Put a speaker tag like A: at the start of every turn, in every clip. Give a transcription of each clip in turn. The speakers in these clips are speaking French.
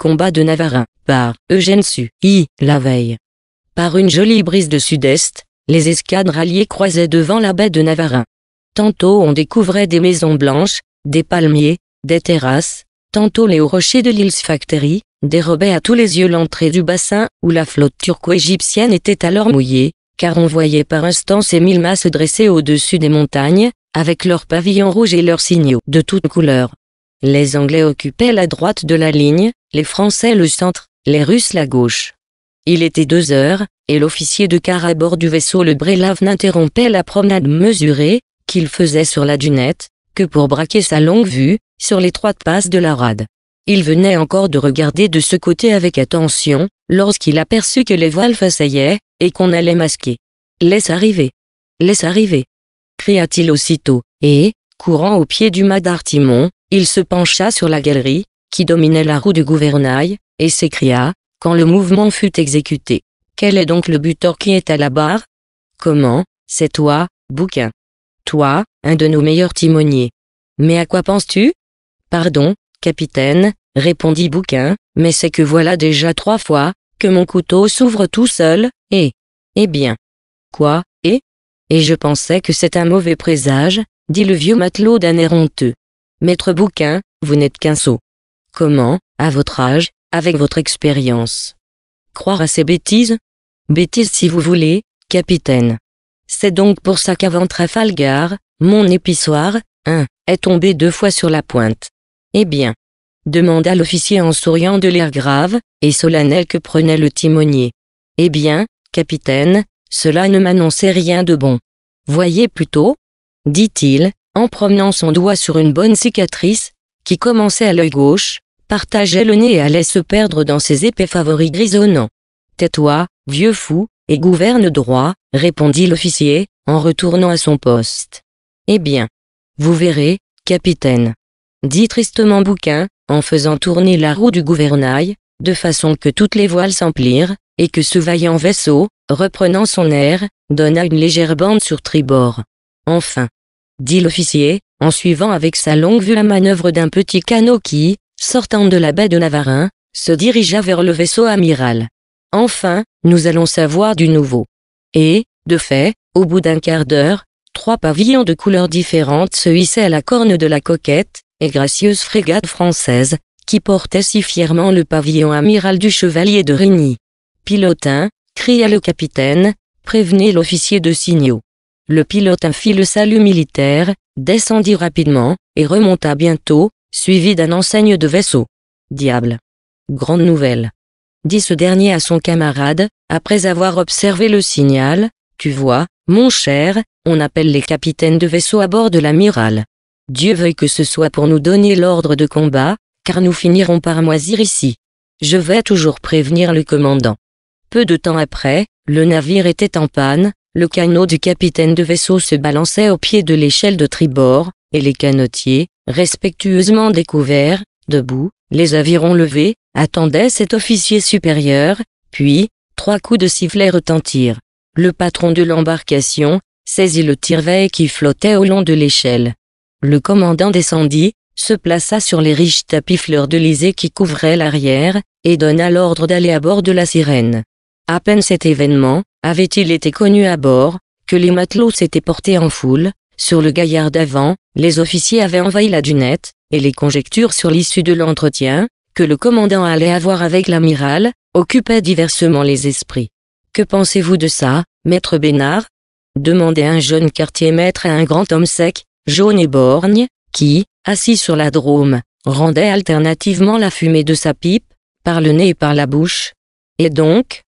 A: Combat de Navarin, par Eugène Su. I. La veille. Par une jolie brise de sud-est, les escadres alliées croisaient devant la baie de Navarin. Tantôt on découvrait des maisons blanches, des palmiers, des terrasses, tantôt les hauts rochers de l'île Factory dérobaient à tous les yeux l'entrée du bassin, où la flotte turco-égyptienne était alors mouillée, car on voyait par instants ces mille masses dressées au-dessus des montagnes, avec leurs pavillons rouges et leurs signaux de toutes couleurs. Les Anglais occupaient la droite de la ligne, les Français le centre, les Russes la gauche. Il était deux heures, et l'officier de car à bord du vaisseau le Brélave n'interrompait la promenade mesurée, qu'il faisait sur la dunette, que pour braquer sa longue vue, sur l'étroite passe de la rade. Il venait encore de regarder de ce côté avec attention, lorsqu'il aperçut que les voiles fassaillaient, et qu'on allait masquer. Laisse arriver. Laisse arriver. Cria-t-il aussitôt, et, courant au pied du mât d'Artimon, il se pencha sur la galerie, qui dominait la roue du gouvernail, et s'écria, quand le mouvement fut exécuté. Quel est donc le butor qui est à la barre Comment, c'est toi, bouquin. Toi, un de nos meilleurs timoniers. Mais à quoi penses-tu Pardon, capitaine, répondit Bouquin, mais c'est que voilà déjà trois fois, que mon couteau s'ouvre tout seul, et... Eh bien. Quoi, et Et je pensais que c'est un mauvais présage, dit le vieux matelot d'un air honteux. Maître Bouquin, vous n'êtes qu'un sot. Comment, à votre âge, avec votre expérience Croire à ces bêtises Bêtises si vous voulez, capitaine. C'est donc pour ça qu'avant Trafalgar, mon épissoir, un, est tombé deux fois sur la pointe. Eh bien, demanda l'officier en souriant de l'air grave et solennel que prenait le timonier. Eh bien, capitaine, cela ne m'annonçait rien de bon. Voyez plutôt, dit-il, en promenant son doigt sur une bonne cicatrice, qui commençait à l'œil gauche, partageait le nez et allait se perdre dans ses épais favoris grisonnants. Tais-toi, vieux fou, et gouverne droit, répondit l'officier, en retournant à son poste. Eh bien. Vous verrez, capitaine. Dit tristement Bouquin, en faisant tourner la roue du gouvernail, de façon que toutes les voiles s'emplirent, et que ce vaillant vaisseau, reprenant son air, donna une légère bande sur tribord. Enfin dit l'officier, en suivant avec sa longue vue la manœuvre d'un petit canot qui, sortant de la baie de Navarin, se dirigea vers le vaisseau amiral. Enfin, nous allons savoir du nouveau. Et, de fait, au bout d'un quart d'heure, trois pavillons de couleurs différentes se hissaient à la corne de la coquette et gracieuse frégate française, qui portait si fièrement le pavillon amiral du chevalier de Rigny. Pilotin, cria le capitaine, prévenez l'officier de signaux. Le pilote fit le salut militaire, descendit rapidement, et remonta bientôt, suivi d'un enseigne de vaisseau. Diable. Grande nouvelle. Dit ce dernier à son camarade, après avoir observé le signal, tu vois, mon cher, on appelle les capitaines de vaisseau à bord de l'amiral. Dieu veuille que ce soit pour nous donner l'ordre de combat, car nous finirons par moisir ici. Je vais toujours prévenir le commandant. Peu de temps après, le navire était en panne, le canot du capitaine de vaisseau se balançait au pied de l'échelle de tribord, et les canotiers, respectueusement découverts, debout, les avirons levés, attendaient cet officier supérieur, puis, trois coups de sifflet retentirent. Le patron de l'embarcation, saisit le tire-veil qui flottait au long de l'échelle. Le commandant descendit, se plaça sur les riches tapis fleurs de lysée qui couvraient l'arrière, et donna l'ordre d'aller à bord de la sirène. À peine cet événement, avait-il été connu à bord, que les matelots s'étaient portés en foule, sur le gaillard d'avant, les officiers avaient envahi la dunette, et les conjectures sur l'issue de l'entretien, que le commandant allait avoir avec l'amiral, occupaient diversement les esprits. Que pensez-vous de ça, maître Bénard demandait un jeune quartier-maître à un grand homme sec, jaune et borgne, qui, assis sur la drôme, rendait alternativement la fumée de sa pipe, par le nez et par la bouche. Et donc,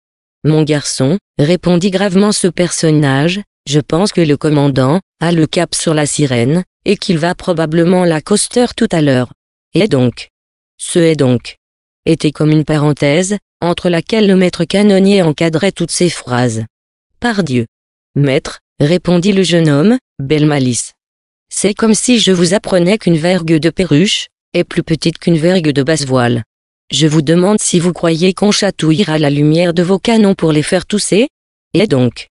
A: mon garçon, répondit gravement ce personnage, je pense que le commandant, a le cap sur la sirène, et qu'il va probablement la coaster tout à l'heure. Et donc Ce est donc était comme une parenthèse, entre laquelle le maître canonnier encadrait toutes ses phrases. Pardieu. Maître, répondit le jeune homme, belle malice. C'est comme si je vous apprenais qu'une vergue de perruche est plus petite qu'une vergue de basse voile. Je vous demande si vous croyez qu'on chatouillera la lumière de vos canons pour les faire tousser Et donc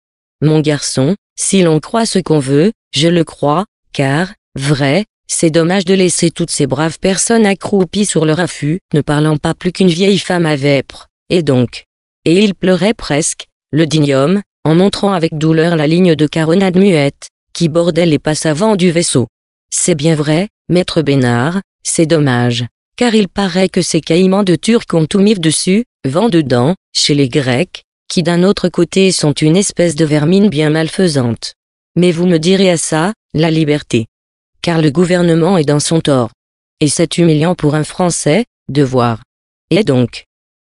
A: Mon garçon, si l'on croit ce qu'on veut, je le crois, car, vrai, c'est dommage de laisser toutes ces braves personnes accroupies sur leur affût, ne parlant pas plus qu'une vieille femme à vêpres, et donc. Et il pleurait presque, le digne homme, en montrant avec douleur la ligne de caronade muette, qui bordait les passes avant du vaisseau. C'est bien vrai, maître Bénard, c'est dommage, car il paraît que ces caïmans de Turcs ont tout mis dessus, vent dedans, chez les Grecs, qui d'un autre côté sont une espèce de vermine bien malfaisante. Mais vous me direz à ça, la liberté. Car le gouvernement est dans son tort. Et c'est humiliant pour un Français, de voir. Et donc,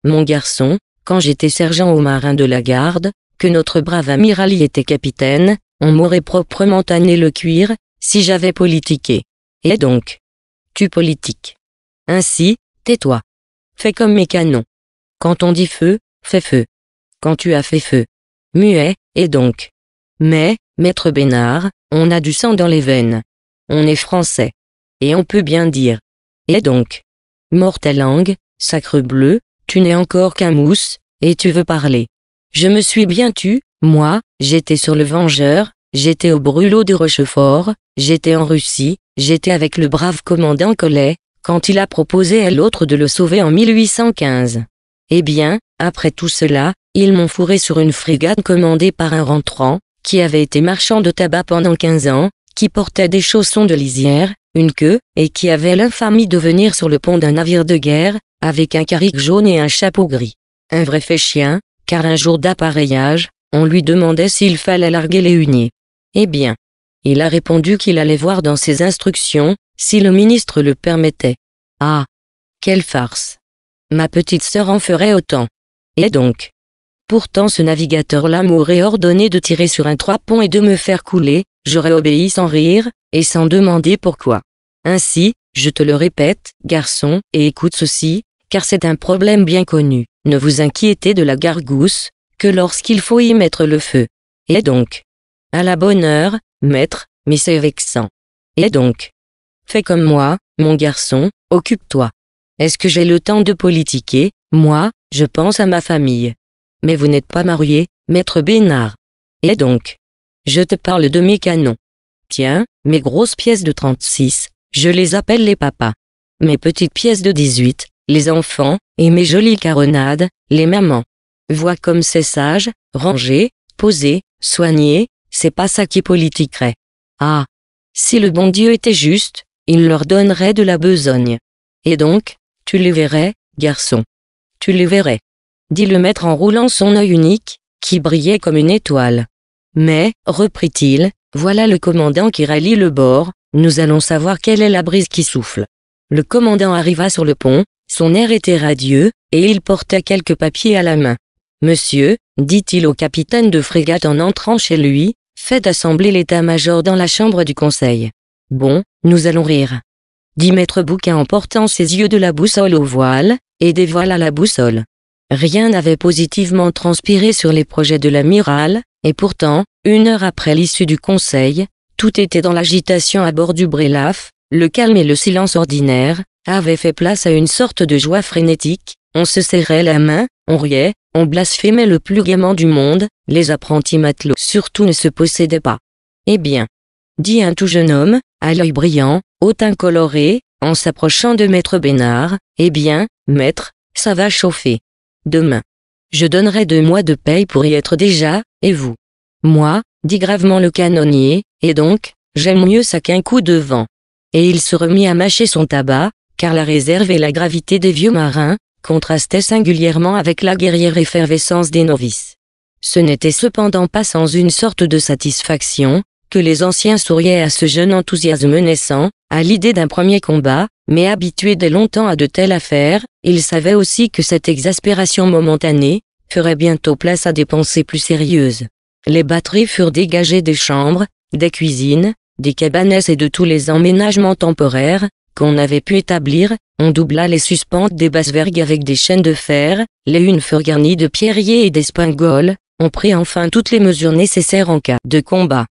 A: mon garçon, quand j'étais sergent au marin de la garde, que notre brave amiral y était capitaine, on m'aurait proprement tanné le cuir, si j'avais politiqué. Et donc, tu politiques. Ainsi, tais-toi. Fais comme mes canons. Quand on dit feu, fais feu. Quand tu as fait feu. Muet, et donc. Mais, maître Bénard, on a du sang dans les veines. On est français. Et on peut bien dire. Et donc. Mort langue, sacre bleu, tu n'es encore qu'un mousse, et tu veux parler. Je me suis bien tu, moi, j'étais sur le Vengeur, j'étais au brûlot de Rochefort, j'étais en Russie, j'étais avec le brave commandant Collet, quand il a proposé à l'autre de le sauver en 1815. Eh bien, après tout cela, ils m'ont fourré sur une frégate commandée par un rentrant, qui avait été marchand de tabac pendant 15 ans, qui portait des chaussons de lisière, une queue, et qui avait l'infamie de venir sur le pont d'un navire de guerre, avec un carrick jaune et un chapeau gris. Un vrai fait chien, car un jour d'appareillage, on lui demandait s'il fallait larguer les huniers. Eh bien, il a répondu qu'il allait voir dans ses instructions si le ministre le permettait. Ah, quelle farce. Ma petite sœur en ferait autant. Et donc Pourtant ce navigateur-là m'aurait ordonné de tirer sur un trois-ponts et de me faire couler, j'aurais obéi sans rire, et sans demander pourquoi. Ainsi, je te le répète, garçon, et écoute ceci, car c'est un problème bien connu, ne vous inquiétez de la gargousse, que lorsqu'il faut y mettre le feu. Et donc, à la bonne heure, Maître, mais c'est vexant. Et donc Fais comme moi, mon garçon, occupe-toi. Est-ce que j'ai le temps de politiquer Moi, je pense à ma famille. Mais vous n'êtes pas marié, maître Bénard. Et donc Je te parle de mes canons. Tiens, mes grosses pièces de 36, je les appelle les papas. Mes petites pièces de 18, les enfants, et mes jolies caronades, les mamans. Vois comme c'est sage, rangé, posé, soigné, c'est pas ça qui politiquerait. Ah. Si le bon Dieu était juste, il leur donnerait de la besogne. Et donc, tu les verrais, garçon. Tu les verrais. Dit le maître en roulant son œil unique, qui brillait comme une étoile. Mais, reprit-il, voilà le commandant qui rallie le bord, nous allons savoir quelle est la brise qui souffle. Le commandant arriva sur le pont, son air était radieux, et il portait quelques papiers à la main. Monsieur, dit-il au capitaine de frégate en entrant chez lui, fait assembler l'état-major dans la chambre du conseil. Bon, nous allons rire. Dit maître Bouquin en portant ses yeux de la boussole au voile, et des voiles à la boussole. Rien n'avait positivement transpiré sur les projets de l'amiral, et pourtant, une heure après l'issue du conseil, tout était dans l'agitation à bord du Brélaf, le calme et le silence ordinaire, avait fait place à une sorte de joie frénétique, on se serrait la main, on riait, on blasphémait le plus gaiement du monde, les apprentis matelots surtout ne se possédaient pas. Eh bien, dit un tout jeune homme, à l'œil brillant, au teint coloré, en s'approchant de maître Bénard, eh bien, maître, ça va chauffer. Demain. Je donnerai deux mois de paye pour y être déjà, et vous Moi, dit gravement le canonnier, et donc, j'aime mieux ça qu'un coup de vent. Et il se remit à mâcher son tabac, car la réserve et la gravité des vieux marins, contrastaient singulièrement avec la guerrière effervescence des novices. Ce n'était cependant pas sans une sorte de satisfaction, que les anciens souriaient à ce jeune enthousiasme naissant, à l'idée d'un premier combat, mais habitués dès longtemps à de telles affaires, ils savaient aussi que cette exaspération momentanée, ferait bientôt place à des pensées plus sérieuses. Les batteries furent dégagées des chambres, des cuisines, des cabanets et de tous les emménagements temporaires, qu'on avait pu établir, on doubla les suspentes des basses vergues avec des chaînes de fer, les unes furent garnies de pierriers et d'espingoles, on prit enfin toutes les mesures nécessaires en cas de combat.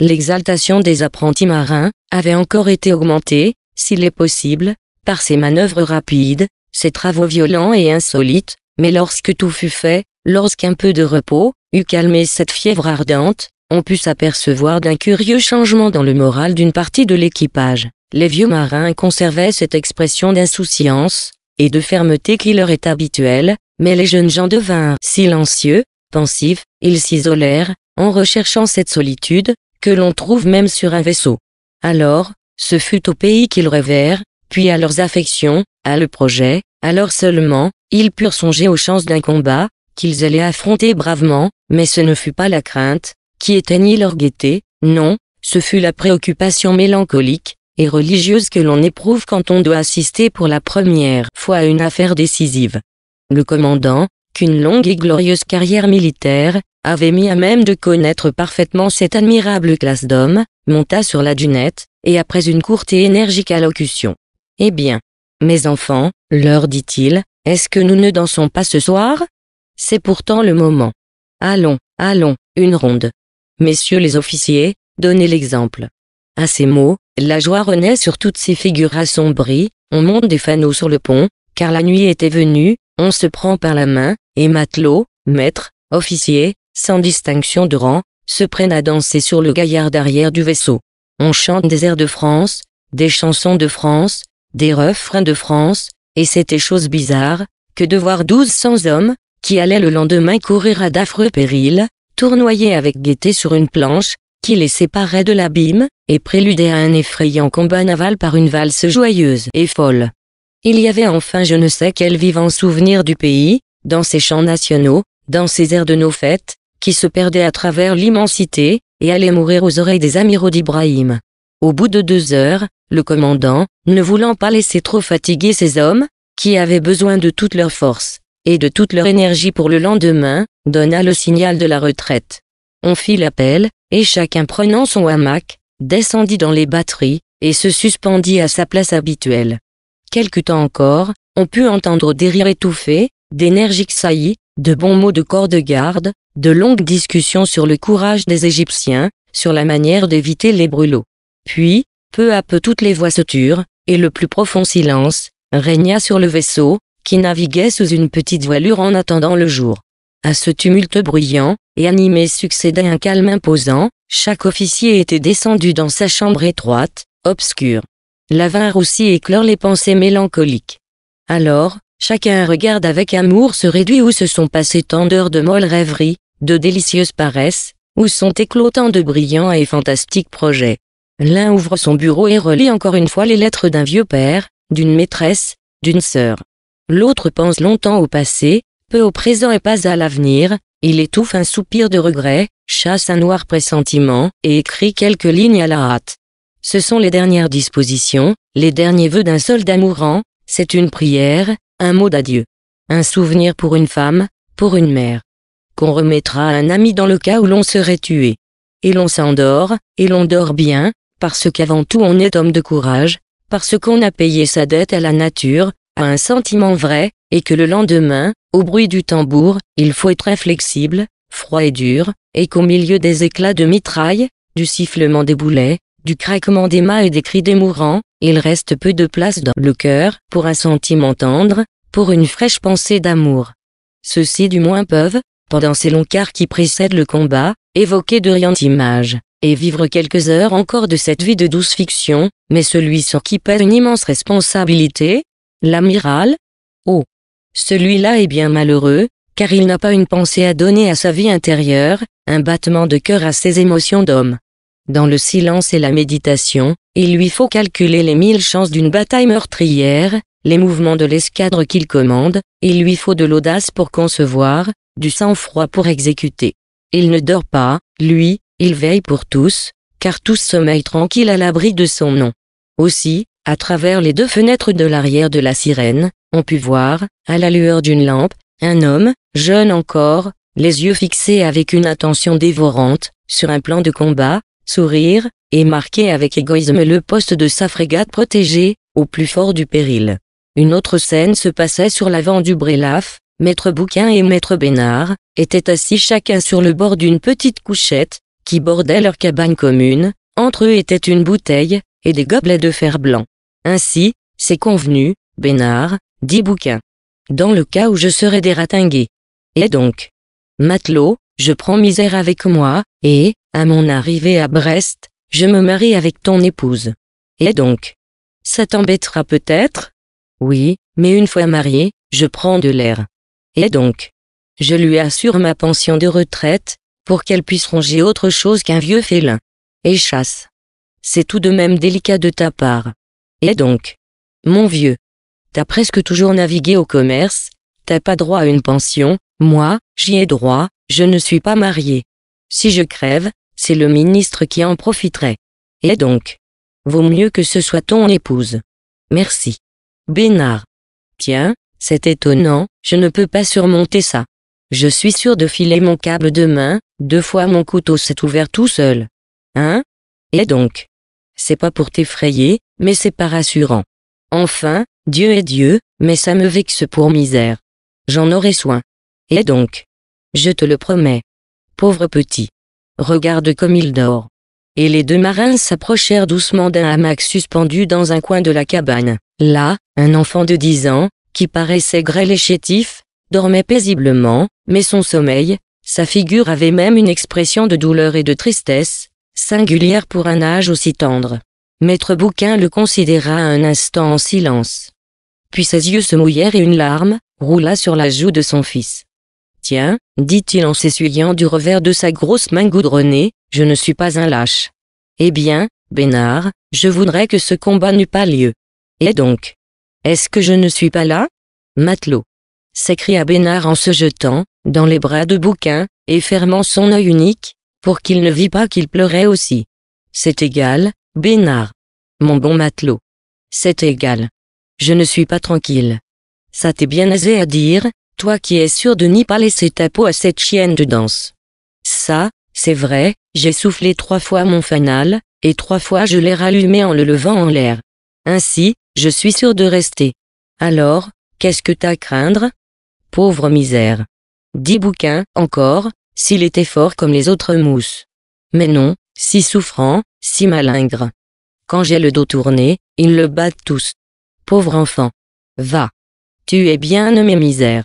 A: L'exaltation des apprentis marins avait encore été augmentée, s'il est possible, par ces manœuvres rapides, ces travaux violents et insolites, mais lorsque tout fut fait, lorsqu'un peu de repos eut calmé cette fièvre ardente, on put s'apercevoir d'un curieux changement dans le moral d'une partie de l'équipage. Les vieux marins conservaient cette expression d'insouciance et de fermeté qui leur est habituelle, mais les jeunes gens devinrent silencieux, pensifs, ils s'isolèrent, en recherchant cette solitude, que l'on trouve même sur un vaisseau. Alors, ce fut au pays qu'ils rêvèrent, puis à leurs affections, à le projet, alors seulement, ils purent songer aux chances d'un combat, qu'ils allaient affronter bravement, mais ce ne fut pas la crainte, qui éteignit leur gaieté, non, ce fut la préoccupation mélancolique, et religieuse que l'on éprouve quand on doit assister pour la première fois à une affaire décisive. Le commandant, qu'une longue et glorieuse carrière militaire, avait mis à même de connaître parfaitement cette admirable classe d'hommes, monta sur la dunette, et après une courte et énergique allocution. Eh bien, mes enfants, leur dit-il, est-ce que nous ne dansons pas ce soir C'est pourtant le moment. Allons, allons, une ronde. Messieurs les officiers, donnez l'exemple. À ces mots, la joie renaît sur toutes ces figures assombries, on monte des fanaux sur le pont, car la nuit était venue, on se prend par la main, et matelots, maîtres, officiers, sans distinction de rang, se prennent à danser sur le gaillard d'arrière du vaisseau. On chante des airs de France, des chansons de France, des refrains de France, et c'était chose bizarre, que de voir douze cents hommes, qui allaient le lendemain courir à d'affreux périls, tournoyer avec gaieté sur une planche, qui les séparait de l'abîme, et préludait à un effrayant combat naval par une valse joyeuse et folle. Il y avait enfin je ne sais quel vivant souvenir du pays, dans ses chants nationaux, dans ces airs de nos fêtes, qui se perdait à travers l'immensité, et allait mourir aux oreilles des amiraux d'Ibrahim. Au bout de deux heures, le commandant, ne voulant pas laisser trop fatiguer ses hommes, qui avaient besoin de toute leur force, et de toute leur énergie pour le lendemain, donna le signal de la retraite on fit l'appel, et chacun prenant son hamac, descendit dans les batteries, et se suspendit à sa place habituelle. Quelque temps encore, on put entendre des rires étouffés, d'énergiques saillies, de bons mots de corps de garde, de longues discussions sur le courage des Égyptiens, sur la manière d'éviter les brûlots. Puis, peu à peu toutes les voix se turent, et le plus profond silence régna sur le vaisseau, qui naviguait sous une petite voilure en attendant le jour. À ce tumulte bruyant et animé succédait un calme imposant, chaque officier était descendu dans sa chambre étroite, obscure. vin aussi éclore les pensées mélancoliques. Alors, chacun regarde avec amour ce réduit où se sont passées tant d'heures de molles rêveries, de délicieuses paresses, où sont éclos tant de brillants et fantastiques projets. L'un ouvre son bureau et relit encore une fois les lettres d'un vieux père, d'une maîtresse, d'une sœur. L'autre pense longtemps au passé, peu au présent et pas à l'avenir, il étouffe un soupir de regret, chasse un noir pressentiment, et écrit quelques lignes à la hâte. Ce sont les dernières dispositions, les derniers vœux d'un soldat mourant, c'est une prière, un mot d'adieu. Un souvenir pour une femme, pour une mère. Qu'on remettra à un ami dans le cas où l'on serait tué. Et l'on s'endort, et l'on dort bien, parce qu'avant tout on est homme de courage, parce qu'on a payé sa dette à la nature, à un sentiment vrai, et que le lendemain, au bruit du tambour, il faut être inflexible, froid et dur, et qu'au milieu des éclats de mitraille, du sifflement des boulets, du craquement des mâts et des cris des mourants, il reste peu de place dans le cœur pour un sentiment tendre, pour une fraîche pensée d'amour. Ceux-ci du moins peuvent, pendant ces longs quarts qui précèdent le combat, évoquer de riantes images, et vivre quelques heures encore de cette vie de douce fiction, mais celui sur qui pèse une immense responsabilité, l'amiral, oh, celui-là est bien malheureux, car il n'a pas une pensée à donner à sa vie intérieure, un battement de cœur à ses émotions d'homme. Dans le silence et la méditation, il lui faut calculer les mille chances d'une bataille meurtrière, les mouvements de l'escadre qu'il commande, il lui faut de l'audace pour concevoir, du sang-froid pour exécuter. Il ne dort pas, lui, il veille pour tous, car tous sommeillent tranquilles à l'abri de son nom. Aussi, à travers les deux fenêtres de l'arrière de la sirène, on put voir, à la lueur d'une lampe, un homme, jeune encore, les yeux fixés avec une attention dévorante, sur un plan de combat, sourire, et marquer avec égoïsme le poste de sa frégate protégée, au plus fort du péril. Une autre scène se passait sur l'avant du Brélaf, maître Bouquin et maître Bénard, étaient assis chacun sur le bord d'une petite couchette, qui bordait leur cabane commune, entre eux était une bouteille, et des gobelets de fer blanc. Ainsi, c'est convenu, Bénard, dix bouquins. Dans le cas où je serais dératingué. Et donc Matelot, je prends misère avec moi, et, à mon arrivée à Brest, je me marie avec ton épouse. Et donc Ça t'embêtera peut-être Oui, mais une fois marié, je prends de l'air. Et donc Je lui assure ma pension de retraite, pour qu'elle puisse ronger autre chose qu'un vieux félin. Et chasse. C'est tout de même délicat de ta part. Et donc Mon vieux, T'as presque toujours navigué au commerce, t'as pas droit à une pension, moi, j'y ai droit, je ne suis pas marié. Si je crève, c'est le ministre qui en profiterait. Et donc Vaut mieux que ce soit ton épouse. Merci. Bénard. Tiens, c'est étonnant, je ne peux pas surmonter ça. Je suis sûr de filer mon câble demain, deux fois mon couteau s'est ouvert tout seul. Hein Et donc C'est pas pour t'effrayer, mais c'est pas rassurant. Enfin, Dieu est Dieu, mais ça me vexe pour misère. J'en aurai soin. Et donc Je te le promets. Pauvre petit. Regarde comme il dort. Et les deux marins s'approchèrent doucement d'un hamac suspendu dans un coin de la cabane. Là, un enfant de dix ans, qui paraissait grêle et chétif, dormait paisiblement, mais son sommeil, sa figure avait même une expression de douleur et de tristesse, singulière pour un âge aussi tendre. Maître Bouquin le considéra un instant en silence puis ses yeux se mouillèrent et une larme roula sur la joue de son fils. Tiens, dit-il en s'essuyant du revers de sa grosse main goudronnée, je ne suis pas un lâche. Eh bien, Bénard, je voudrais que ce combat n'eût pas lieu. Et donc Est-ce que je ne suis pas là Matelot s'écria Bénard en se jetant, dans les bras de Bouquin, et fermant son œil unique, pour qu'il ne vît pas qu'il pleurait aussi. C'est égal, Bénard. Mon bon matelot. C'est égal. Je ne suis pas tranquille. Ça t'est bien aisé à dire, toi qui es sûr de n'y pas laisser ta peau à cette chienne de danse. Ça, c'est vrai, j'ai soufflé trois fois mon fanal, et trois fois je l'ai rallumé en le levant en l'air. Ainsi, je suis sûr de rester. Alors, qu'est-ce que t'as à craindre Pauvre misère. Dix bouquins, encore, s'il était fort comme les autres mousses. Mais non, si souffrant, si malingre. Quand j'ai le dos tourné, ils le battent tous. Pauvre enfant. Va. Tu es bien nommé misère.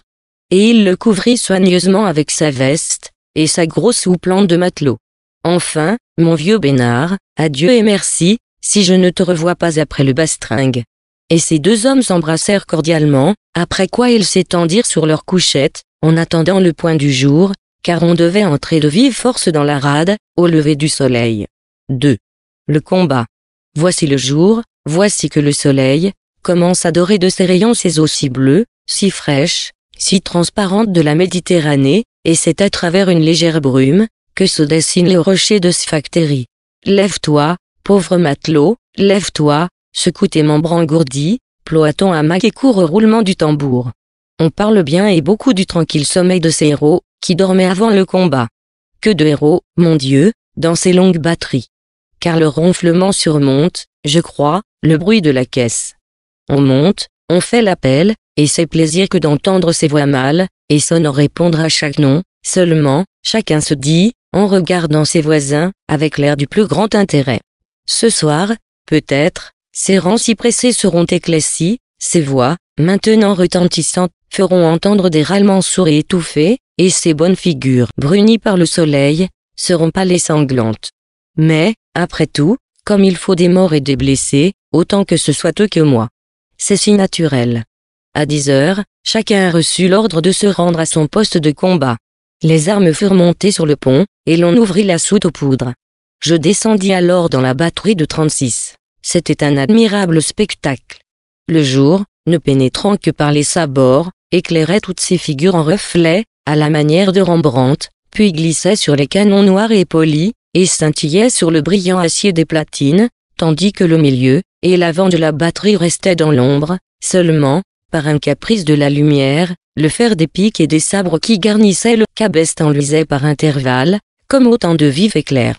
A: Et il le couvrit soigneusement avec sa veste, et sa grosse houppelande de matelot. Enfin, mon vieux Bénard, adieu et merci, si je ne te revois pas après le bastringue. Et ces deux hommes s'embrassèrent cordialement, après quoi ils s'étendirent sur leur couchette, en attendant le point du jour, car on devait entrer de vive force dans la rade, au lever du soleil. 2. Le combat. Voici le jour, voici que le soleil, commence à dorer de ses rayons ces eaux si bleues, si fraîches, si transparentes de la Méditerranée, et c'est à travers une légère brume, que se dessinent les rochers de Sphactérie. Lève-toi, pauvre matelot, lève-toi, secoue tes membres engourdis, ploie à mac et court roulement du tambour. On parle bien et beaucoup du tranquille sommeil de ces héros, qui dormaient avant le combat. Que de héros, mon Dieu, dans ces longues batteries. Car le ronflement surmonte, je crois, le bruit de la caisse on monte, on fait l'appel, et c'est plaisir que d'entendre ces voix mâles, et en répondre à chaque nom, seulement, chacun se dit, en regardant ses voisins, avec l'air du plus grand intérêt. Ce soir, peut-être, ces rangs si pressés seront éclaircis, ces voix, maintenant retentissantes, feront entendre des râlements sourds et étouffés, et ces bonnes figures, brunies par le soleil, seront pâles et sanglantes. Mais, après tout, comme il faut des morts et des blessés, autant que ce soit eux que moi c'est si naturel. À 10 heures, chacun a reçu l'ordre de se rendre à son poste de combat. Les armes furent montées sur le pont, et l'on ouvrit la soute aux poudres. Je descendis alors dans la batterie de 36. C'était un admirable spectacle. Le jour, ne pénétrant que par les sabords, éclairait toutes ces figures en reflets, à la manière de Rembrandt, puis glissait sur les canons noirs et polis, et scintillait sur le brillant acier des platines, tandis que le milieu, et l'avant de la batterie restait dans l'ombre, seulement, par un caprice de la lumière, le fer des piques et des sabres qui garnissaient le cabestan luisait par intervalles, comme autant de vifs éclairs.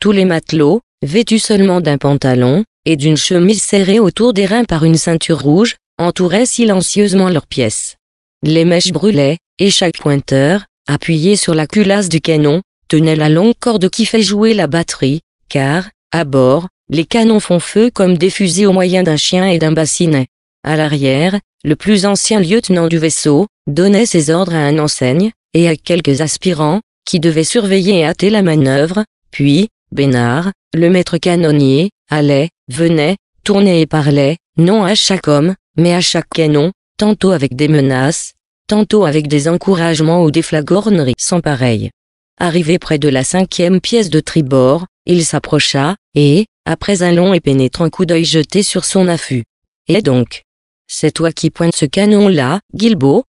A: Tous les matelots, vêtus seulement d'un pantalon, et d'une chemise serrée autour des reins par une ceinture rouge, entouraient silencieusement leurs pièces. Les mèches brûlaient, et chaque pointeur, appuyé sur la culasse du canon, tenait la longue corde qui fait jouer la batterie, car, à bord, les canons font feu comme des fusils au moyen d'un chien et d'un bassinet. À l'arrière, le plus ancien lieutenant du vaisseau, donnait ses ordres à un enseigne, et à quelques aspirants, qui devaient surveiller et hâter la manœuvre, puis, Bénard, le maître canonnier, allait, venait, tournait et parlait, non à chaque homme, mais à chaque canon, tantôt avec des menaces, tantôt avec des encouragements ou des flagorneries sans pareilles. Arrivé près de la cinquième pièce de tribord, il s'approcha, et, après un long et pénétrant coup d'œil jeté sur son affût. Et donc C'est toi qui pointe ce canon-là, Guilbeau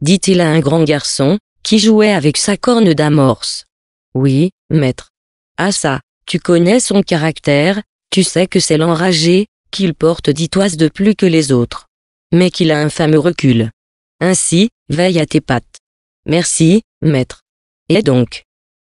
A: dit-il à un grand garçon, qui jouait avec sa corne d'amorce. Oui, maître. Ah ça, tu connais son caractère, tu sais que c'est l'enragé, qu'il porte dix toises de plus que les autres. Mais qu'il a un fameux recul. Ainsi, veille à tes pattes. Merci, maître. Et donc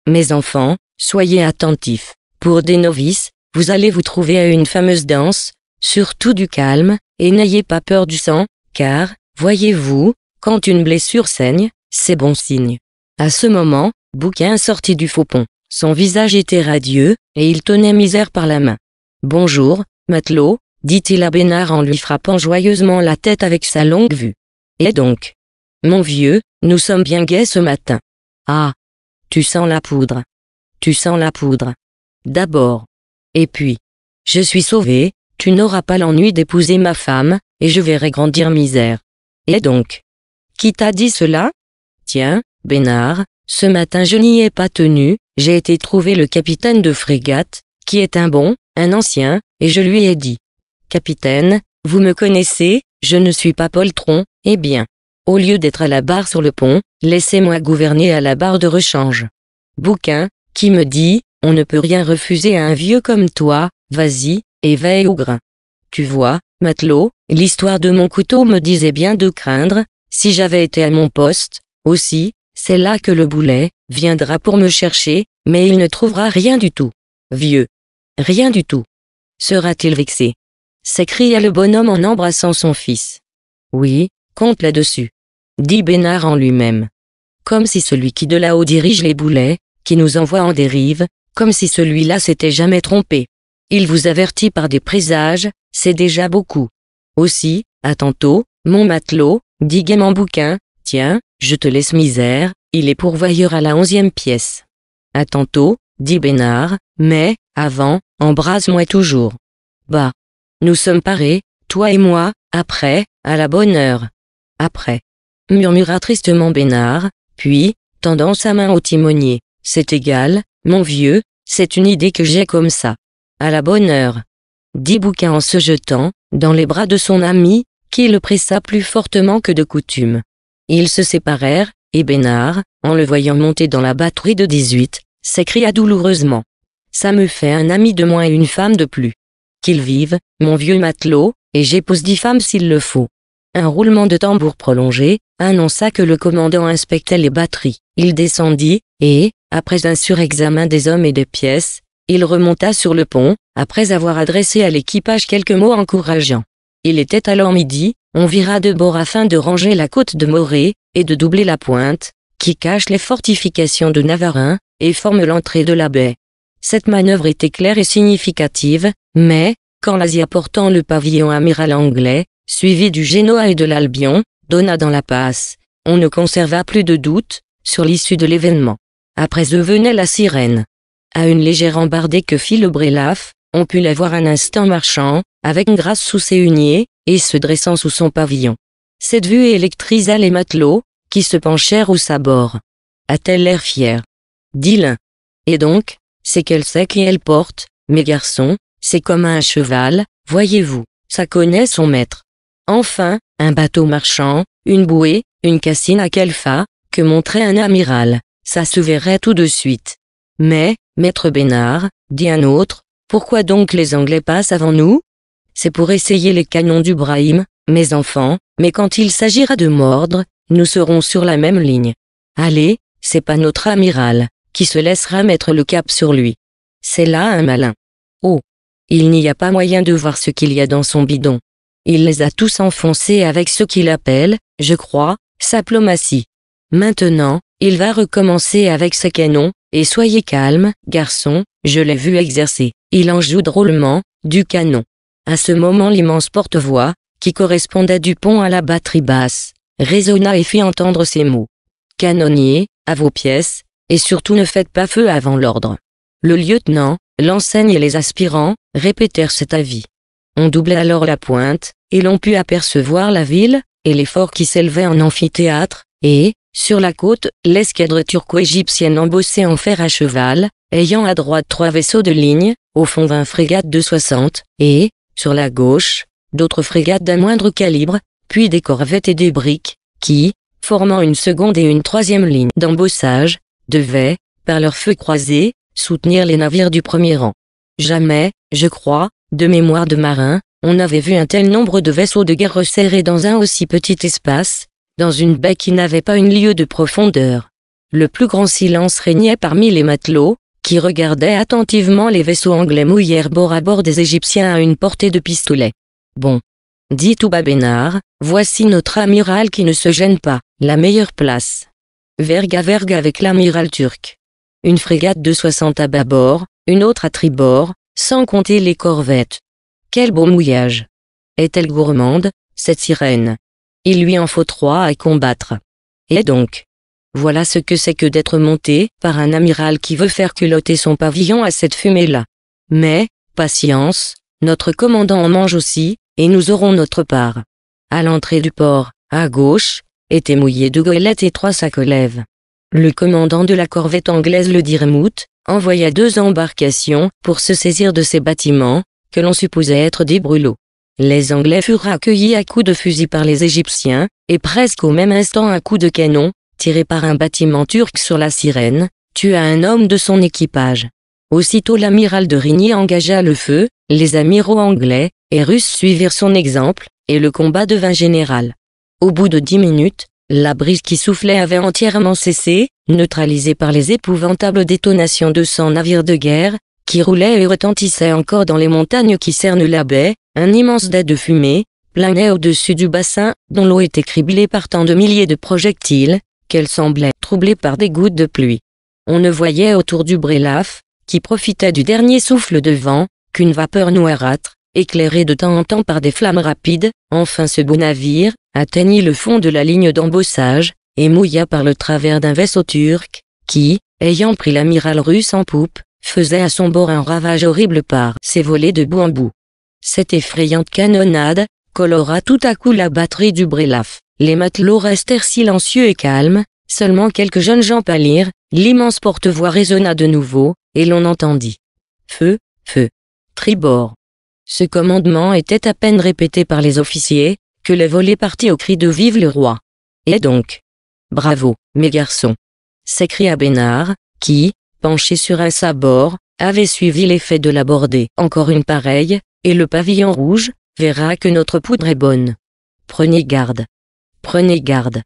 A: mes enfants, soyez attentifs. Pour des novices, vous allez vous trouver à une fameuse danse, surtout du calme, et n'ayez pas peur du sang, car, voyez-vous, quand une blessure saigne, c'est bon signe. À ce moment, Bouquin sortit du faux-pont. Son visage était radieux, et il tenait Misère par la main. Bonjour, matelot, dit-il à Bénard en lui frappant joyeusement la tête avec sa longue vue. Et donc? Mon vieux, nous sommes bien gais ce matin. Ah, tu sens la poudre. Tu sens la poudre. D'abord. Et puis. Je suis sauvé, tu n'auras pas l'ennui d'épouser ma femme, et je verrai grandir misère. Et donc Qui t'a dit cela Tiens, Bénard, ce matin je n'y ai pas tenu, j'ai été trouver le capitaine de frégate, qui est un bon, un ancien, et je lui ai dit. Capitaine, vous me connaissez, je ne suis pas poltron, eh bien, au lieu d'être à la barre sur le pont, laissez-moi gouverner à la barre de rechange. Bouquin, qui me dit, on ne peut rien refuser à un vieux comme toi, vas-y, et veille au grain. Tu vois, matelot, l'histoire de mon couteau me disait bien de craindre, si j'avais été à mon poste, aussi, c'est là que le boulet viendra pour me chercher, mais il ne trouvera rien du tout. Vieux. Rien du tout. Sera-t-il vexé s'écria le bonhomme en embrassant son fils. Oui, compte là-dessus dit Bénard en lui-même. Comme si celui qui de là-haut dirige les boulets, qui nous envoie en dérive, comme si celui-là s'était jamais trompé. Il vous avertit par des présages, c'est déjà beaucoup. Aussi, à tantôt, mon matelot, dit gaiement bouquin, tiens, je te laisse misère, il est pourvoyeur à la onzième pièce. À tantôt, dit Bénard, mais, avant, embrase-moi toujours. Bah. Nous sommes parés, toi et moi, après, à la bonne heure. Après murmura tristement Bénard, puis, tendant sa main au timonier. C'est égal, mon vieux, c'est une idée que j'ai comme ça. À la bonne heure. Dit Bouquin en se jetant, dans les bras de son ami, qui le pressa plus fortement que de coutume. Ils se séparèrent, et Bénard, en le voyant monter dans la batterie de 18, s'écria douloureusement. Ça me fait un ami de moins et une femme de plus. Qu'il vive, mon vieux matelot, et j'épouse dix femmes s'il le faut. Un roulement de tambour prolongé annonça que le commandant inspectait les batteries. Il descendit, et, après un surexamen des hommes et des pièces, il remonta sur le pont, après avoir adressé à l'équipage quelques mots encourageants. Il était alors midi, on vira de bord afin de ranger la côte de Morée, et de doubler la pointe, qui cache les fortifications de Navarin, et forme l'entrée de la baie. Cette manœuvre était claire et significative, mais, quand l'Asie apportant le pavillon amiral anglais, suivi du Génoa et de l'Albion, donna dans la passe. On ne conserva plus de doute sur l'issue de l'événement. Après eux venait la sirène. À une légère embardée que fit le Brélaf, on put la voir un instant marchant, avec grâce sous ses huniers, et se dressant sous son pavillon. Cette vue électrisa les matelots, qui se penchèrent au sabord. A-t-elle l'air fière dit l'un. Et donc, c'est qu'elle sait qui elle porte, mes garçons, c'est comme un cheval, voyez-vous, ça connaît son maître. Enfin, un bateau marchand, une bouée, une cassine à Kelfa, que montrait un amiral. Ça se verrait tout de suite. Mais, maître Bénard, dit un autre, pourquoi donc les Anglais passent avant nous C'est pour essayer les canons du Brahim, mes enfants, mais quand il s'agira de mordre, nous serons sur la même ligne. Allez, c'est pas notre amiral, qui se laissera mettre le cap sur lui. C'est là un malin. Oh. Il n'y a pas moyen de voir ce qu'il y a dans son bidon. Il les a tous enfoncés avec ce qu'il appelle, je crois, sa plomatie. Maintenant, il va recommencer avec ses canons, et soyez calme, garçon, je l'ai vu exercer. Il en joue drôlement, du canon. À ce moment l'immense porte-voix, qui correspondait du pont à la batterie basse, résonna et fit entendre ces mots. Canonniers, à vos pièces, et surtout ne faites pas feu avant l'ordre. Le lieutenant, l'enseigne et les aspirants répétèrent cet avis. On doublait alors la pointe, et l'on put apercevoir la ville, et les forts qui s'élevaient en amphithéâtre, et, sur la côte, l'escadre turco-égyptienne embossée en fer à cheval, ayant à droite trois vaisseaux de ligne, au fond vingt frégates de soixante, et, sur la gauche, d'autres frégates d'un moindre calibre, puis des corvettes et des briques, qui, formant une seconde et une troisième ligne d'embossage, devaient, par leurs feux croisés, soutenir les navires du premier rang. Jamais, je crois, de mémoire de marin, on avait vu un tel nombre de vaisseaux de guerre resserrés dans un aussi petit espace, dans une baie qui n'avait pas une lieue de profondeur. Le plus grand silence régnait parmi les matelots, qui regardaient attentivement les vaisseaux anglais mouillèrent bord à bord des Égyptiens à une portée de pistolet. Bon. Dit Touba Bénard, voici notre amiral qui ne se gêne pas, la meilleure place. verga à avec l'amiral turc. Une frégate de 60 à bâbord, une autre à tribord, sans compter les corvettes. Quel beau mouillage. Est-elle gourmande, cette sirène Il lui en faut trois à combattre. Et donc Voilà ce que c'est que d'être monté par un amiral qui veut faire culotter son pavillon à cette fumée-là. Mais, patience, notre commandant en mange aussi, et nous aurons notre part. À l'entrée du port, à gauche, étaient mouillés deux goélettes et trois sacs lèvres. Le commandant de la corvette anglaise le Dirmout, envoya deux embarcations pour se saisir de ces bâtiments, que l'on supposait être des brûlots. Les Anglais furent accueillis à coups de fusil par les Égyptiens, et presque au même instant un coup de canon, tiré par un bâtiment turc sur la sirène, tua un homme de son équipage. Aussitôt l'amiral de Rigny engagea le feu, les amiraux anglais et russes suivirent son exemple, et le combat devint général. Au bout de dix minutes, la brise qui soufflait avait entièrement cessé, neutralisée par les épouvantables détonations de cent navires de guerre, qui roulaient et retentissaient encore dans les montagnes qui cernent la baie, un immense dais de fumée, planait au-dessus du bassin, dont l'eau était criblée par tant de milliers de projectiles, qu'elle semblait troublée par des gouttes de pluie. On ne voyait autour du brélaf, qui profitait du dernier souffle de vent, qu'une vapeur noirâtre, éclairé de temps en temps par des flammes rapides, enfin ce beau navire, atteignit le fond de la ligne d'embossage, et mouilla par le travers d'un vaisseau turc, qui, ayant pris l'amiral russe en poupe, faisait à son bord un ravage horrible par ses volets de bout en bout. Cette effrayante canonnade, colora tout à coup la batterie du Brélaf. Les matelots restèrent silencieux et calmes, seulement quelques jeunes gens pâlirent, l'immense porte-voix résonna de nouveau, et l'on entendit. Feu, feu. Tribord. Ce commandement était à peine répété par les officiers, que les volets partit au cri de Vive le roi. Et donc Bravo, mes garçons s'écria Bénard, qui, penché sur un sabord, avait suivi l'effet de la bordée. Encore une pareille, et le pavillon rouge, verra que notre poudre est bonne. Prenez garde. Prenez garde.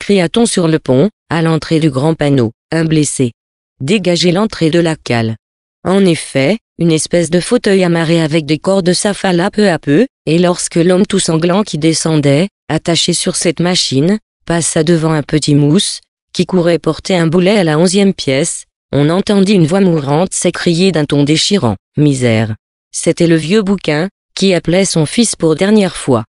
A: Cria-t-on sur le pont, à l'entrée du grand panneau, un blessé. Dégagez l'entrée de la cale. En effet, une espèce de fauteuil amarré avec des cordes s'affala peu à peu, et lorsque l'homme tout sanglant qui descendait, attaché sur cette machine, passa devant un petit mousse, qui courait porter un boulet à la onzième pièce, on entendit une voix mourante s'écrier d'un ton déchirant, misère. C'était le vieux bouquin, qui appelait son fils pour dernière fois.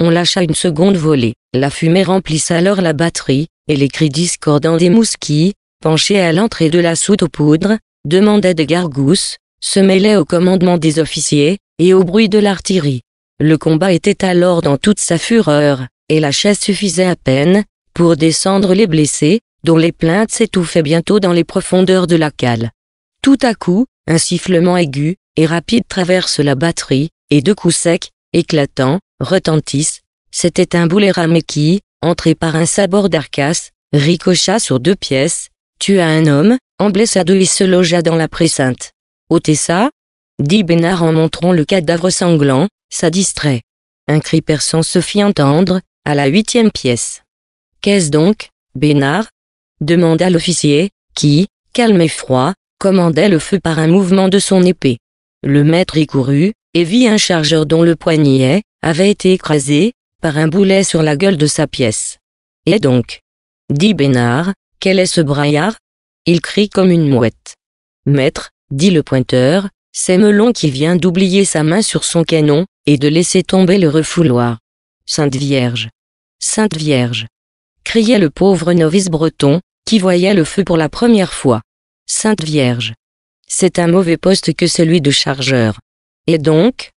A: On lâcha une seconde volée, la fumée remplissa alors la batterie, et les cris discordants des mousses qui, penchés à l'entrée de la soute aux poudres, demandaient des gargousses, se mêlait au commandement des officiers, et au bruit de l'artillerie. Le combat était alors dans toute sa fureur, et la chaise suffisait à peine, pour descendre les blessés, dont les plaintes s'étouffaient bientôt dans les profondeurs de la cale. Tout à coup, un sifflement aigu, et rapide traverse la batterie, et deux coups secs, éclatants, retentissent. C'était un boulet ramé qui, entré par un sabord d'arcasse, ricocha sur deux pièces, tua un homme, en blessa deux et se logea dans la précinte ça dit Bénard en montrant le cadavre sanglant, ça distrait. Un cri perçant se fit entendre, à la huitième pièce. Qu'est-ce donc, Bénard demanda l'officier, qui, calme et froid, commandait le feu par un mouvement de son épée. Le maître y courut, et vit un chargeur dont le poignet avait été écrasé, par un boulet sur la gueule de sa pièce. Et donc dit Bénard, quel est ce braillard Il crie comme une mouette. Maître, dit le pointeur, c'est Melon qui vient d'oublier sa main sur son canon, et de laisser tomber le refouloir. Sainte Vierge. Sainte Vierge. criait le pauvre novice breton, qui voyait le feu pour la première fois. Sainte Vierge. C'est un mauvais poste que celui de chargeur. Et donc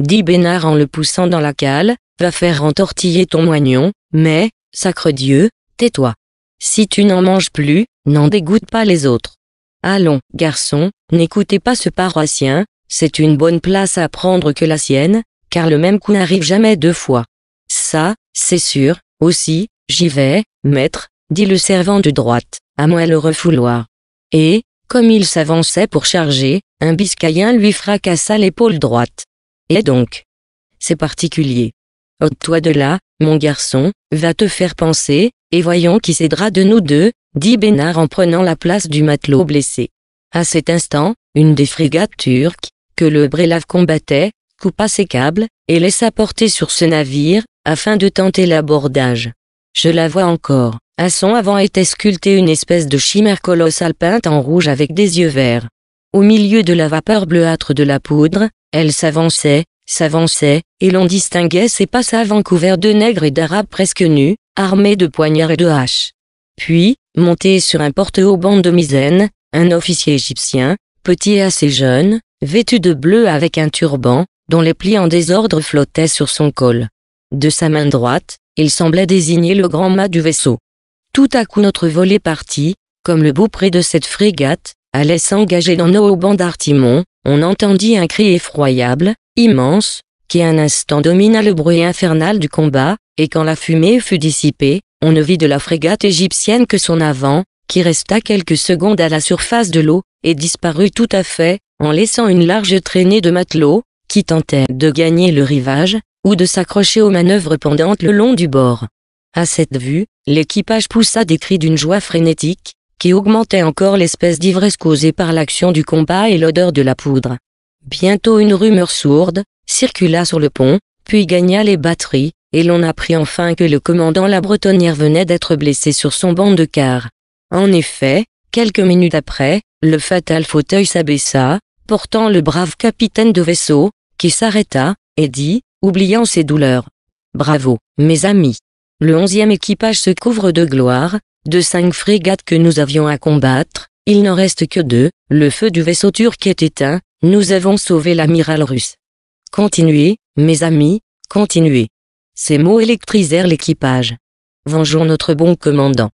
A: dit Bénard en le poussant dans la cale, va faire entortiller ton moignon, mais, sacre Dieu, tais-toi. Si tu n'en manges plus, n'en dégoûte pas les autres. Allons, garçon, n'écoutez pas ce paroissien, c'est une bonne place à prendre que la sienne, car le même coup n'arrive jamais deux fois. Ça, c'est sûr, aussi, j'y vais, maître, dit le servant de droite, à moi le refouloir. Et, comme il s'avançait pour charger, un biscayen lui fracassa l'épaule droite. Et donc C'est particulier. Ôte-toi de là, mon garçon, va te faire penser, et voyons qui cédera de nous deux, dit Bénard en prenant la place du matelot blessé. À cet instant, une des frégates turques, que le Brélave combattait, coupa ses câbles, et laissa porter sur ce navire, afin de tenter l'abordage. Je la vois encore. À son avant était sculptée une espèce de chimère colossale peinte en rouge avec des yeux verts. Au milieu de la vapeur bleuâtre de la poudre, elle s'avançait, s'avançait, et l'on distinguait ses avant couverts de nègres et d'arabes presque nus, armés de poignards et de haches. Puis, monté sur un porte-haubans de misaine, un officier égyptien, petit et assez jeune, vêtu de bleu avec un turban, dont les plis en désordre flottaient sur son col. De sa main droite, il semblait désigner le grand mât du vaisseau. Tout à coup notre volet partit, comme le près de cette frégate, allait s'engager dans nos haubans d'Artimon, on entendit un cri effroyable, immense, qui un instant domina le bruit infernal du combat, et quand la fumée fut dissipée, on ne vit de la frégate égyptienne que son avant, qui resta quelques secondes à la surface de l'eau, et disparut tout à fait, en laissant une large traînée de matelots, qui tentaient de gagner le rivage, ou de s'accrocher aux manœuvres pendantes le long du bord. À cette vue, l'équipage poussa des cris d'une joie frénétique, qui augmentait encore l'espèce d'ivresse causée par l'action du combat et l'odeur de la poudre. Bientôt une rumeur sourde, circula sur le pont, puis gagna les batteries, et l'on apprit enfin que le commandant La Bretonnière venait d'être blessé sur son banc de car. En effet, quelques minutes après, le fatal fauteuil s'abaissa, portant le brave capitaine de vaisseau, qui s'arrêta, et dit, oubliant ses douleurs. Bravo, mes amis. Le onzième équipage se couvre de gloire, de cinq frégates que nous avions à combattre, il n'en reste que deux, le feu du vaisseau turc est éteint, nous avons sauvé l'amiral russe. Continuez, mes amis, continuez. Ces mots électrisèrent l'équipage. Vengeons notre bon commandant.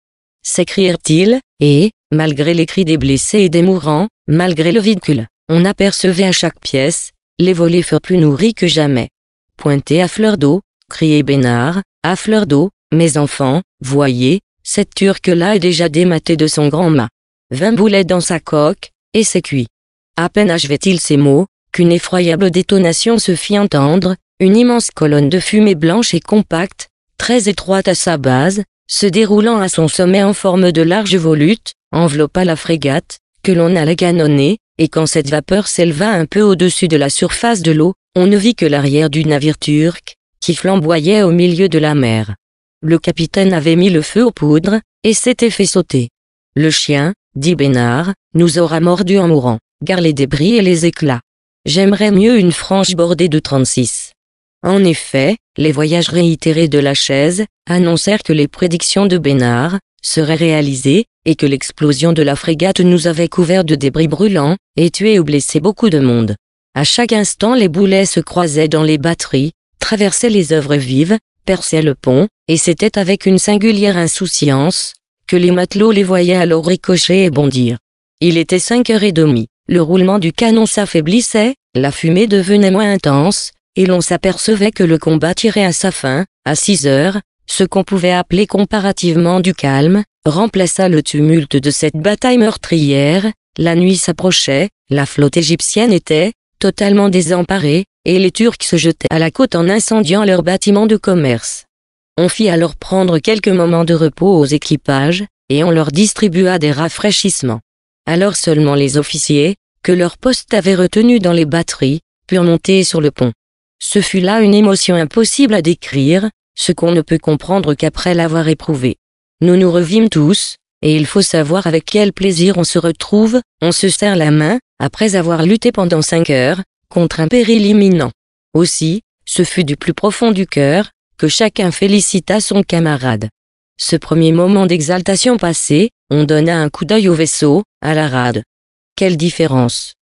A: S'écrièrent-ils, et, malgré les cris des blessés et des mourants, malgré le véhicule, on apercevait à chaque pièce, les volets furent plus nourris que jamais. Pointez à fleur d'eau, criait Bénard, à fleur d'eau, mes enfants, voyez, cette turque-là est déjà dématée de son grand mât. Vingt boulets dans sa coque, et c'est cuit. À peine achevait-il ces mots, qu'une effroyable détonation se fit entendre, une immense colonne de fumée blanche et compacte, très étroite à sa base, se déroulant à son sommet en forme de large volute, enveloppa la frégate, que l'on alla canonner, et quand cette vapeur s'éleva un peu au-dessus de la surface de l'eau, on ne vit que l'arrière du navire turc, qui flamboyait au milieu de la mer. Le capitaine avait mis le feu aux poudres, et s'était fait sauter. Le chien, dit Bénard, nous aura mordu en mourant, car les débris et les éclats. J'aimerais mieux une frange bordée de 36. En effet, les voyages réitérés de la chaise annoncèrent que les prédictions de Bénard seraient réalisées et que l'explosion de la frégate nous avait couvert de débris brûlants et tué ou blessé beaucoup de monde. À chaque instant, les boulets se croisaient dans les batteries, traversaient les œuvres vives, perçaient le pont, et c'était avec une singulière insouciance que les matelots les voyaient alors ricocher et bondir. Il était cinq heures et demie. Le roulement du canon s'affaiblissait, la fumée devenait moins intense, et l'on s'apercevait que le combat tirait à sa fin, à 6 heures, ce qu'on pouvait appeler comparativement du calme, remplaça le tumulte de cette bataille meurtrière, la nuit s'approchait, la flotte égyptienne était, totalement désemparée, et les Turcs se jetaient à la côte en incendiant leurs bâtiments de commerce. On fit alors prendre quelques moments de repos aux équipages, et on leur distribua des rafraîchissements. Alors seulement les officiers, que leur poste avait retenu dans les batteries, purent monter sur le pont. Ce fut là une émotion impossible à décrire, ce qu'on ne peut comprendre qu'après l'avoir éprouvé. Nous nous revîmes tous, et il faut savoir avec quel plaisir on se retrouve, on se serre la main, après avoir lutté pendant cinq heures, contre un péril imminent. Aussi, ce fut du plus profond du cœur, que chacun félicita son camarade. Ce premier moment d'exaltation passé, on donna un coup d'œil au vaisseau, à la rade. Quelle différence.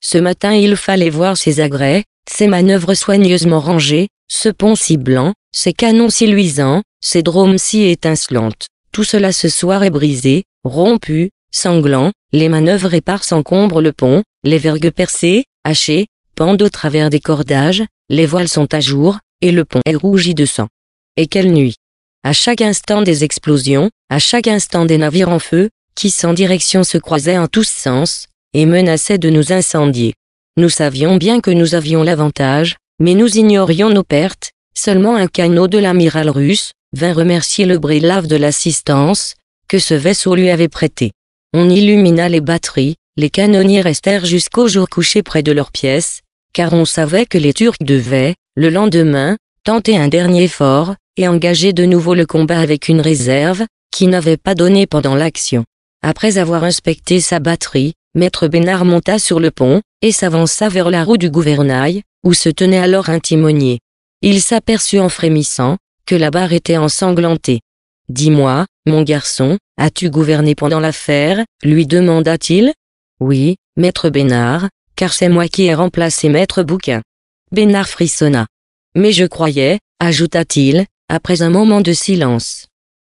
A: Ce matin il fallait voir ses agrès, ces manœuvres soigneusement rangées, ce pont si blanc, ces canons si luisants, ces drômes si étincelantes. Tout cela ce soir est brisé, rompu, sanglant, les manœuvres éparses encombrent le pont, les vergues percées, hachées, pendent au travers des cordages, les voiles sont à jour, et le pont est rougi de sang. Et quelle nuit À chaque instant des explosions, à chaque instant des navires en feu, qui sans direction se croisaient en tous sens, et menaçaient de nous incendier. Nous savions bien que nous avions l'avantage, mais nous ignorions nos pertes, seulement un canot de l'amiral russe, vint remercier le brélave de l'assistance, que ce vaisseau lui avait prêté. On illumina les batteries, les canonniers restèrent jusqu'au jour couché près de leurs pièces, car on savait que les Turcs devaient, le lendemain, tenter un dernier effort, et engager de nouveau le combat avec une réserve, qui n'avait pas donné pendant l'action. Après avoir inspecté sa batterie, Maître Bénard monta sur le pont, et s'avança vers la roue du gouvernail, où se tenait alors un timonier. Il s'aperçut en frémissant, que la barre était ensanglantée. Dis-moi, mon garçon, as-tu gouverné pendant l'affaire lui demanda-t-il. Oui, maître Bénard, car c'est moi qui ai remplacé maître Bouquin. Bénard frissonna. Mais je croyais, ajouta-t-il, après un moment de silence.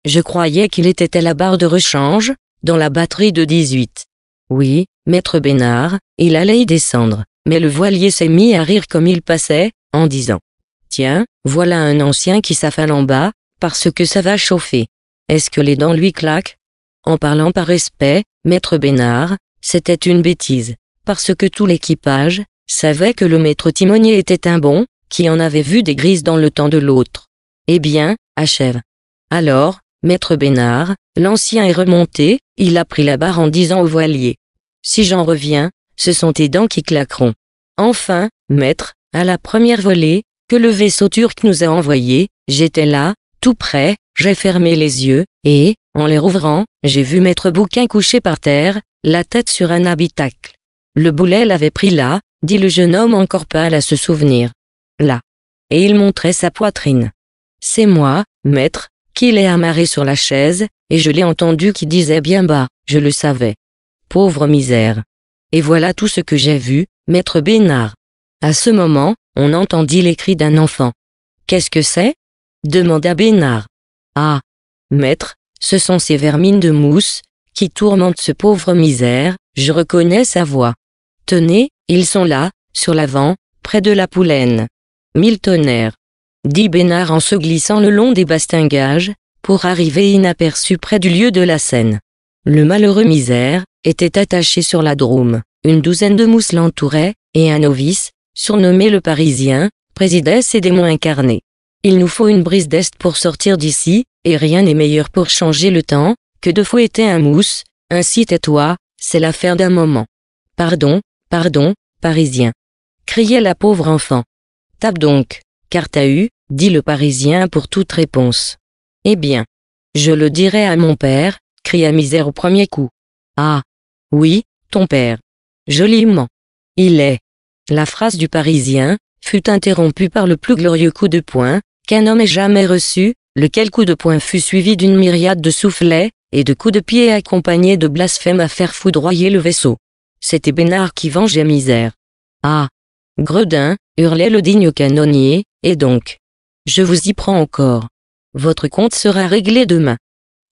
A: Je croyais qu'il était à la barre de rechange, dans la batterie de 18. Oui, Maître Bénard, il allait y descendre, mais le voilier s'est mis à rire comme il passait, en disant « Tiens, voilà un ancien qui s'affale en bas, parce que ça va chauffer. Est-ce que les dents lui claquent ?» En parlant par respect, Maître Bénard, c'était une bêtise, parce que tout l'équipage savait que le maître timonier était un bon, qui en avait vu des grises dans le temps de l'autre. Eh bien, achève. Alors, Maître Bénard, l'ancien est remonté, il a pris la barre en disant au voilier. Si j'en reviens, ce sont tes dents qui claqueront. Enfin, maître, à la première volée, que le vaisseau turc nous a envoyé, j'étais là, tout près, j'ai fermé les yeux, et, en les rouvrant, j'ai vu maître Bouquin couché par terre, la tête sur un habitacle. Le boulet l'avait pris là, dit le jeune homme encore pâle à se souvenir. Là. Et il montrait sa poitrine. C'est moi, maître, qui l'ai amarré sur la chaise, et je l'ai entendu qui disait bien bas, je le savais pauvre misère. Et voilà tout ce que j'ai vu, maître Bénard. À ce moment, on entendit les cris d'un enfant. Qu'est-ce que c'est demanda Bénard. Ah, maître, ce sont ces vermines de mousse, qui tourmentent ce pauvre misère, je reconnais sa voix. Tenez, ils sont là, sur l'avant, près de la poulaine. Mille tonnerres. Dit Bénard en se glissant le long des bastingages, pour arriver inaperçu près du lieu de la scène. Le malheureux misère, était attaché sur la Drôme. Une douzaine de mousses l'entouraient, et un novice, surnommé le Parisien, présidait ces démons incarnés. Il nous faut une brise d'est pour sortir d'ici, et rien n'est meilleur pour changer le temps, que de fouetter un mousse, ainsi tais-toi, c'est l'affaire d'un moment. Pardon, pardon, Parisien. Criait la pauvre enfant. Tape donc, car t'as eu, dit le Parisien pour toute réponse. Eh bien. Je le dirai à mon père, cria Misère au premier coup. Ah, oui, ton père. Joliment. Il est. La phrase du Parisien fut interrompue par le plus glorieux coup de poing qu'un homme ait jamais reçu, lequel coup de poing fut suivi d'une myriade de soufflets et de coups de pied accompagnés de blasphèmes à faire foudroyer le vaisseau. C'était Bénard qui vengeait misère. Ah Gredin, hurlait le digne canonnier, et donc Je vous y prends encore. Votre compte sera réglé demain.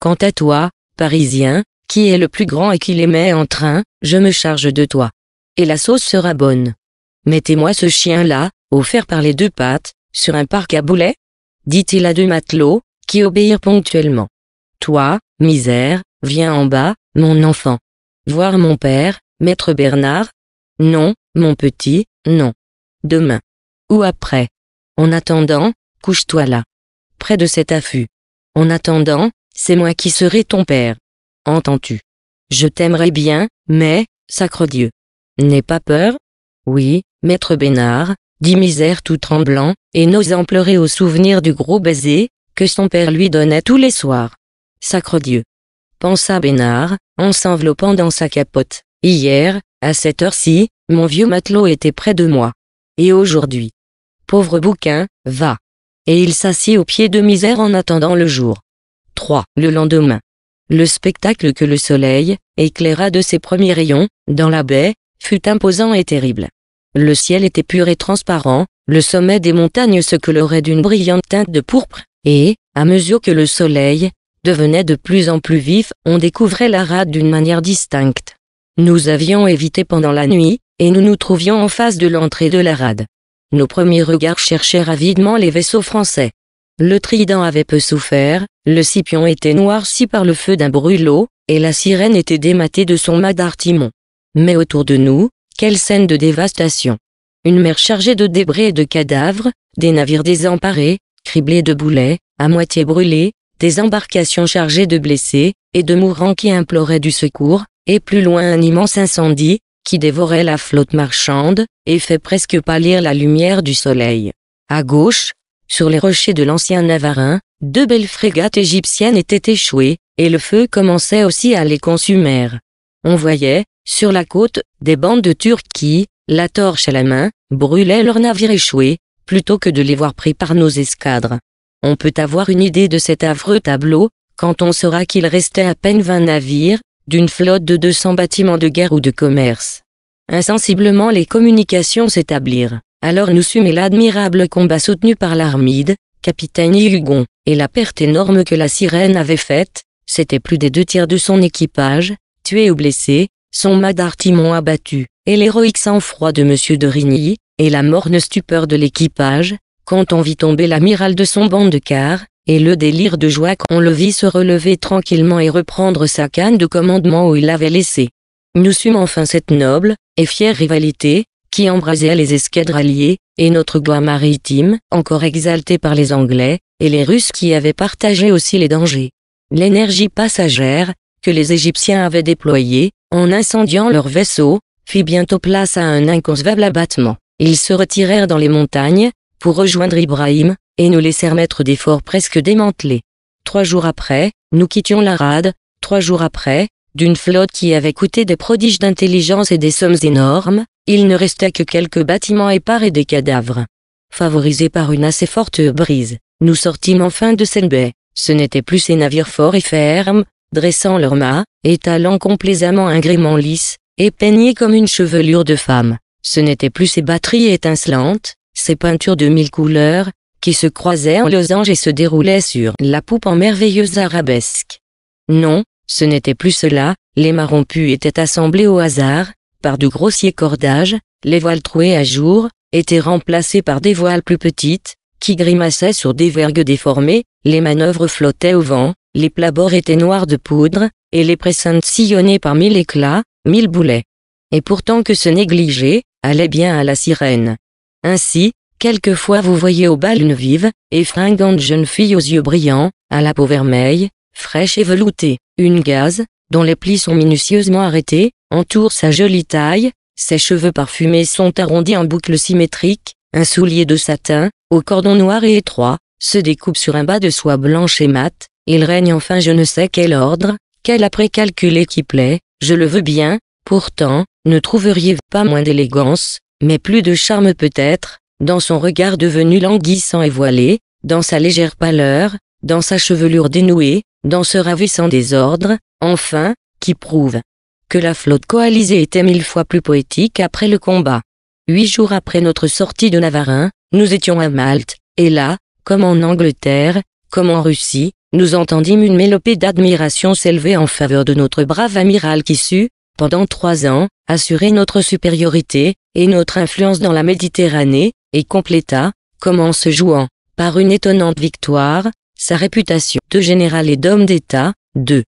A: Quant à toi, Parisien, qui est le plus grand et qui les met en train, je me charge de toi. Et la sauce sera bonne. Mettez-moi ce chien-là, offert par les deux pattes, sur un parc à boulets dit-il à deux matelots, qui obéirent ponctuellement. Toi, misère, viens en bas, mon enfant. Voir mon père, maître Bernard Non, mon petit, non. Demain. Ou après. En attendant, couche-toi là. Près de cet affût. En attendant, c'est moi qui serai ton père. Entends-tu Je t'aimerais bien, mais, sacre Dieu. N'aie pas peur Oui, maître Bénard, dit Misère tout tremblant, et n'osant pleurer au souvenir du gros baiser, que son père lui donnait tous les soirs. Sacre Dieu pensa Bénard, en s'enveloppant dans sa capote. Hier, à cette heure-ci, mon vieux matelot était près de moi. Et aujourd'hui Pauvre bouquin, va. Et il s'assit au pied de misère en attendant le jour. 3. Le lendemain. Le spectacle que le soleil éclaira de ses premiers rayons, dans la baie, fut imposant et terrible. Le ciel était pur et transparent, le sommet des montagnes se colorait d'une brillante teinte de pourpre, et, à mesure que le soleil devenait de plus en plus vif, on découvrait la rade d'une manière distincte. Nous avions évité pendant la nuit, et nous nous trouvions en face de l'entrée de la rade. Nos premiers regards cherchaient avidement les vaisseaux français. Le trident avait peu souffert, le scipion était noirci par le feu d'un brûlot, et la sirène était dématée de son mât d'artimon. Mais autour de nous, quelle scène de dévastation. Une mer chargée de débris et de cadavres, des navires désemparés, criblés de boulets, à moitié brûlés, des embarcations chargées de blessés, et de mourants qui imploraient du secours, et plus loin un immense incendie, qui dévorait la flotte marchande, et fait presque pâlir la lumière du soleil. À gauche, sur les rochers de l'ancien Navarin, deux belles frégates égyptiennes étaient échouées, et le feu commençait aussi à les consumer. On voyait, sur la côte, des bandes de Turcs qui, la torche à la main, brûlaient leurs navires échoués, plutôt que de les voir pris par nos escadres. On peut avoir une idée de cet affreux tableau, quand on saura qu'il restait à peine vingt navires, d'une flotte de 200 bâtiments de guerre ou de commerce. Insensiblement les communications s'établirent. Alors nous sûmes l'admirable combat soutenu par l'Armide, capitaine Hugon, et la perte énorme que la sirène avait faite, c'était plus des deux tiers de son équipage, tué ou blessé, son mât d'artimon abattu, et l'héroïque sang-froid de Monsieur de Rigny, et la morne stupeur de l'équipage, quand on vit tomber l'amiral de son banc de car, et le délire de joie on le vit se relever tranquillement et reprendre sa canne de commandement où il l'avait laissée. Nous sûmes enfin cette noble et fière rivalité, qui embrasait les escadres alliées, et notre gloire maritime, encore exaltée par les Anglais, et les Russes qui avaient partagé aussi les dangers. L'énergie passagère, que les Égyptiens avaient déployée, en incendiant leurs vaisseaux, fit bientôt place à un inconcevable abattement. Ils se retirèrent dans les montagnes, pour rejoindre Ibrahim, et nous laissèrent mettre des forts presque démantelés. Trois jours après, nous quittions la rade, trois jours après, d'une flotte qui avait coûté des prodiges d'intelligence et des sommes énormes, il ne restait que quelques bâtiments épars et des cadavres. Favorisés par une assez forte brise, nous sortîmes enfin de cette baie. Ce n'étaient plus ces navires forts et fermes, dressant leurs mâts, étalant complaisamment un gréement lisse, et peignés comme une chevelure de femme. Ce n'étaient plus ces batteries étincelantes, ces peintures de mille couleurs, qui se croisaient en losanges et se déroulaient sur la poupe en merveilleuses arabesques. Non, ce n'était plus cela, les mâts rompus étaient assemblés au hasard, par de grossiers cordages, les voiles trouées à jour, étaient remplacées par des voiles plus petites, qui grimaçaient sur des vergues déformées, les manœuvres flottaient au vent, les plats-bords étaient noirs de poudre, et les pressantes sillonnées par mille éclats, mille boulets. Et pourtant que ce négligé, allait bien à la sirène. Ainsi, quelquefois vous voyez au bal une vive, et fringante jeune fille aux yeux brillants, à la peau vermeille, fraîche et veloutée. Une gaze, dont les plis sont minutieusement arrêtés, entoure sa jolie taille, ses cheveux parfumés sont arrondis en boucles symétriques, un soulier de satin, au cordon noir et étroit, se découpe sur un bas de soie blanche et mate, il règne enfin je ne sais quel ordre, quel après calculé qui plaît, je le veux bien, pourtant, ne trouveriez vous pas moins d'élégance, mais plus de charme peut-être, dans son regard devenu languissant et voilé, dans sa légère pâleur, dans sa chevelure dénouée, dans ce ravissant désordre, enfin, qui prouve que la flotte coalisée était mille fois plus poétique après le combat. Huit jours après notre sortie de Navarin, nous étions à Malte, et là, comme en Angleterre, comme en Russie, nous entendîmes une mélopée d'admiration s'élever en faveur de notre brave amiral qui sut, pendant trois ans, assurer notre supériorité, et notre influence dans la Méditerranée, et compléta, comme en se jouant, par une étonnante victoire, sa réputation de général et d'homme d'État, 2.